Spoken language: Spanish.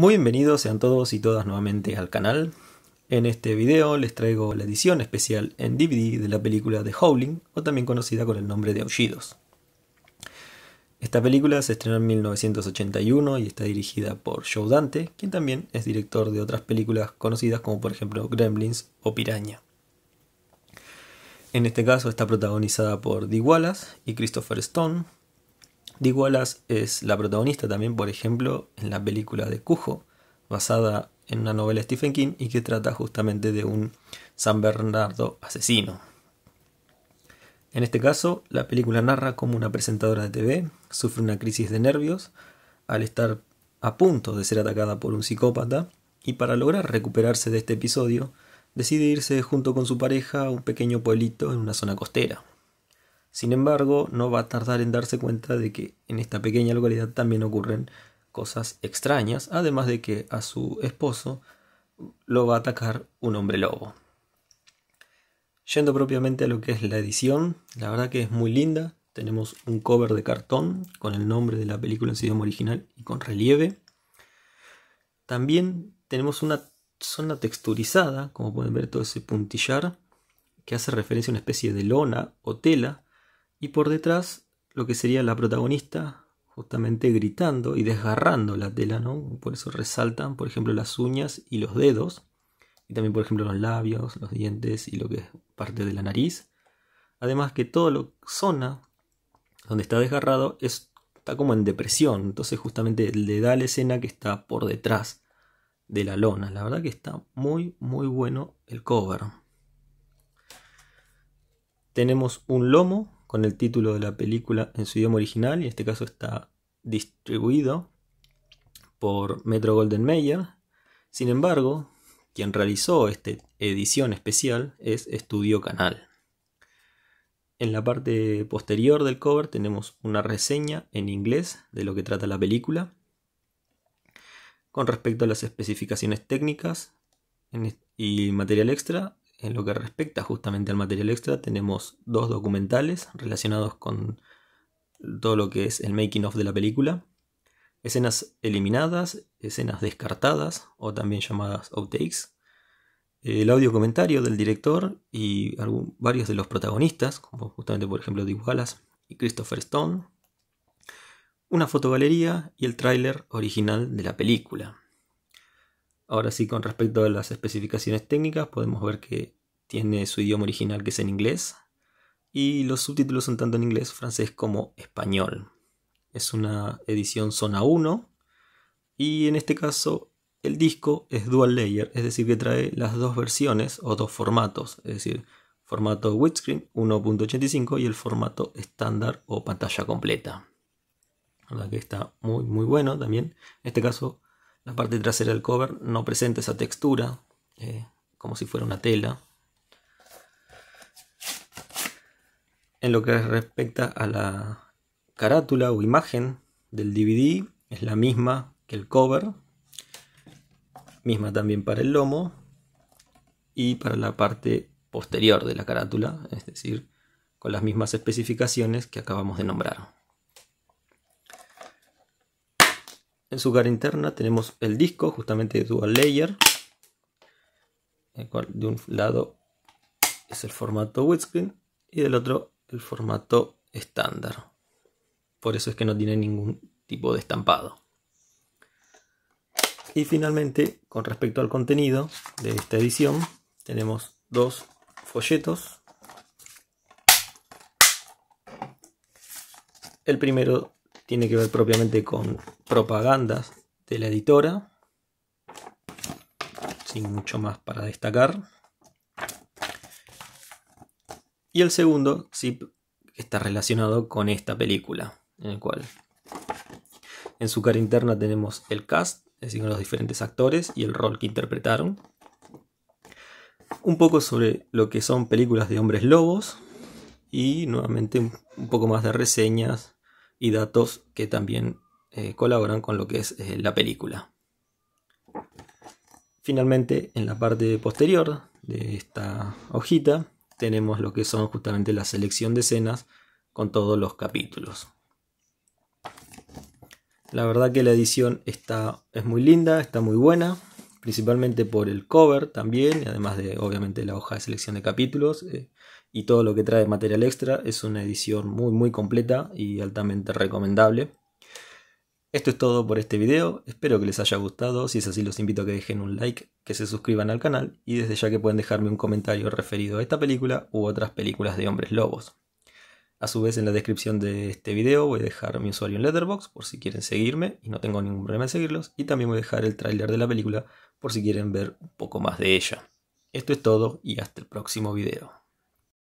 Muy bienvenidos sean todos y todas nuevamente al canal. En este video les traigo la edición especial en DVD de la película The Howling, o también conocida con el nombre de Aullidos. Esta película se estrenó en 1981 y está dirigida por Joe Dante, quien también es director de otras películas conocidas como por ejemplo Gremlins o Piraña. En este caso está protagonizada por Dee Wallace y Christopher Stone, Dick Wallace es la protagonista también, por ejemplo, en la película de Cujo, basada en una novela de Stephen King y que trata justamente de un San Bernardo asesino. En este caso, la película narra cómo una presentadora de TV sufre una crisis de nervios al estar a punto de ser atacada por un psicópata y para lograr recuperarse de este episodio decide irse junto con su pareja a un pequeño pueblito en una zona costera. Sin embargo, no va a tardar en darse cuenta de que en esta pequeña localidad también ocurren cosas extrañas, además de que a su esposo lo va a atacar un hombre lobo. Yendo propiamente a lo que es la edición, la verdad que es muy linda. Tenemos un cover de cartón con el nombre de la película en sí idioma original y con relieve. También tenemos una zona texturizada, como pueden ver todo ese puntillar, que hace referencia a una especie de lona o tela y por detrás, lo que sería la protagonista, justamente gritando y desgarrando la tela, ¿no? Por eso resaltan, por ejemplo, las uñas y los dedos, y también, por ejemplo, los labios, los dientes y lo que es parte de la nariz. Además que todo lo zona donde está desgarrado es, está como en depresión, entonces justamente le da la escena que está por detrás de la lona. La verdad que está muy, muy bueno el cover. Tenemos un lomo con el título de la película en su idioma original, y en este caso está distribuido por Metro Golden Mayer. Sin embargo, quien realizó esta edición especial es Estudio Canal. En la parte posterior del cover tenemos una reseña en inglés de lo que trata la película. Con respecto a las especificaciones técnicas y material extra, en lo que respecta justamente al material extra, tenemos dos documentales relacionados con todo lo que es el making of de la película, escenas eliminadas, escenas descartadas o también llamadas outtakes, el audio comentario del director y varios de los protagonistas, como justamente por ejemplo Dick Wallace y Christopher Stone, una fotogalería y el tráiler original de la película. Ahora sí, con respecto a las especificaciones técnicas, podemos ver que tiene su idioma original que es en inglés y los subtítulos son tanto en inglés, francés como español. Es una edición zona 1 y en este caso el disco es dual layer, es decir, que trae las dos versiones o dos formatos, es decir, formato widescreen 1.85 y el formato estándar o pantalla completa. La que está muy muy bueno también. En este caso la parte trasera del cover no presenta esa textura, eh, como si fuera una tela. En lo que respecta a la carátula o imagen del DVD, es la misma que el cover, misma también para el lomo y para la parte posterior de la carátula, es decir, con las mismas especificaciones que acabamos de nombrar. En su cara interna tenemos el disco, justamente dual layer, el cual de un lado es el formato widescreen y del otro el formato estándar. Por eso es que no tiene ningún tipo de estampado. Y finalmente, con respecto al contenido de esta edición, tenemos dos folletos. El primero tiene que ver propiamente con propagandas de la editora, sin mucho más para destacar. Y el segundo sí está relacionado con esta película, en el cual en su cara interna tenemos el cast, es decir, los diferentes actores y el rol que interpretaron. Un poco sobre lo que son películas de hombres lobos y nuevamente un poco más de reseñas y datos que también eh, colaboran con lo que es eh, la película. Finalmente, en la parte posterior de esta hojita, tenemos lo que son justamente la selección de escenas con todos los capítulos. La verdad que la edición está, es muy linda, está muy buena principalmente por el cover también, y además de obviamente la hoja de selección de capítulos eh, y todo lo que trae material extra. Es una edición muy muy completa y altamente recomendable. Esto es todo por este video, espero que les haya gustado, si es así los invito a que dejen un like, que se suscriban al canal y desde ya que pueden dejarme un comentario referido a esta película u otras películas de hombres lobos. A su vez en la descripción de este video voy a dejar mi usuario en Letterboxd por si quieren seguirme y no tengo ningún problema en seguirlos. Y también voy a dejar el tráiler de la película por si quieren ver un poco más de ella. Esto es todo y hasta el próximo video.